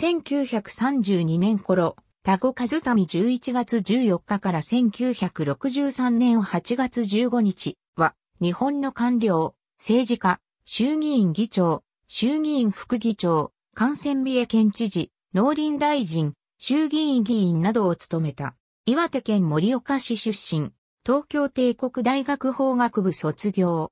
1932年頃、タゴカズタミ11月14日から1963年8月15日は、日本の官僚、政治家、衆議院議長、衆議院副議長、感染美恵県知事、農林大臣、衆議院議員などを務めた。岩手県盛岡市出身、東京帝国大学法学部卒業。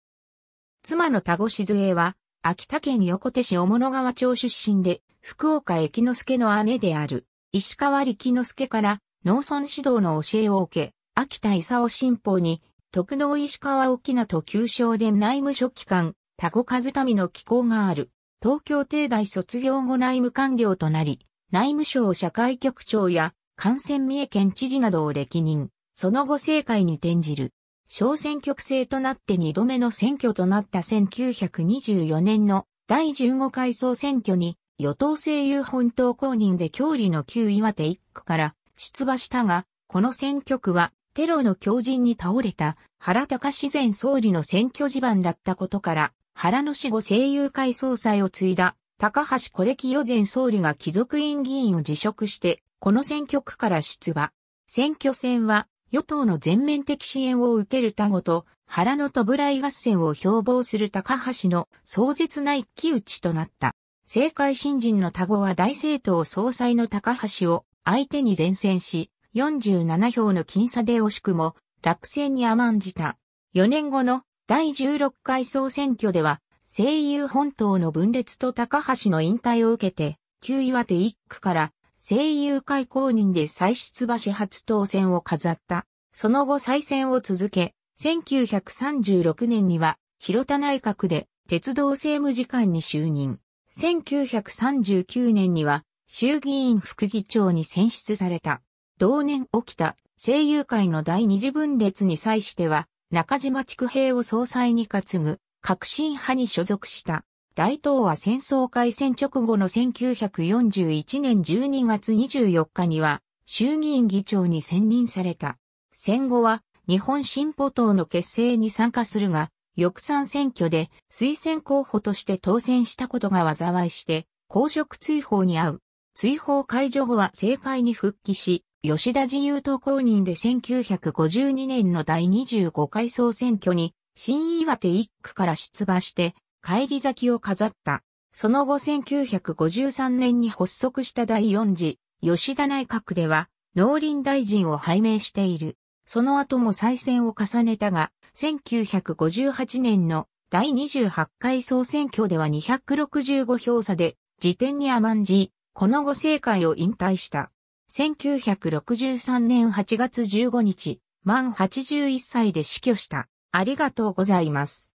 妻の田子静江は、秋田県横手市小物川町出身で、福岡駅之助の姉である、石川力之助から農村指導の教えを受け、秋田勲新報に、徳能石川沖名と旧称で内務書記官、田子和民の寄稿がある。東京帝大卒業後内務官僚となり、内務省社会局長や、幹線三重県知事などを歴任、その後政界に転じる。小選挙区制となって二度目の選挙となった1924年の第15回総選挙に与党声優本党公認で郷里の旧岩手一区から出馬したが、この選挙区はテロの強靭に倒れた原隆前総理の選挙地盤だったことから、原の死後声優会総裁を継いだ高橋コレ与前総理が貴族院議員を辞職して、この選挙区から出馬。選挙戦は与党の全面的支援を受ける単語と、原のらい合戦を標榜する高橋の壮絶な一騎打ちとなった。政界新人の田子は大政党総裁の高橋を相手に善戦し、47票の僅差で惜しくも落選に甘んじた。4年後の第16回総選挙では、声優本党の分裂と高橋の引退を受けて、旧岩手一区から声優会公認で再出馬し初当選を飾った。その後再選を続け、1936年には、広田内閣で鉄道政務次官に就任。1939年には衆議院副議長に選出された。同年起きた声優会の第二次分裂に際しては、中島畜兵を総裁に担ぐ、革新派に所属した。大東亜戦争開戦直後の1941年12月24日には、衆議院議長に選任された。戦後は、日本進歩党の結成に参加するが、翌3選挙で推薦候補として当選したことが災いして、公職追放に遭う。追放解除後は政界に復帰し、吉田自由党公認で1952年の第25回総選挙に、新岩手1区から出馬して、帰り咲きを飾った。その後1953年に発足した第4次、吉田内閣では、農林大臣を拝命している。その後も再選を重ねたが、1958年の第28回総選挙では265票差で、辞典に甘んじ、この後政界を引退した。1963年8月15日、満81歳で死去した。ありがとうございます。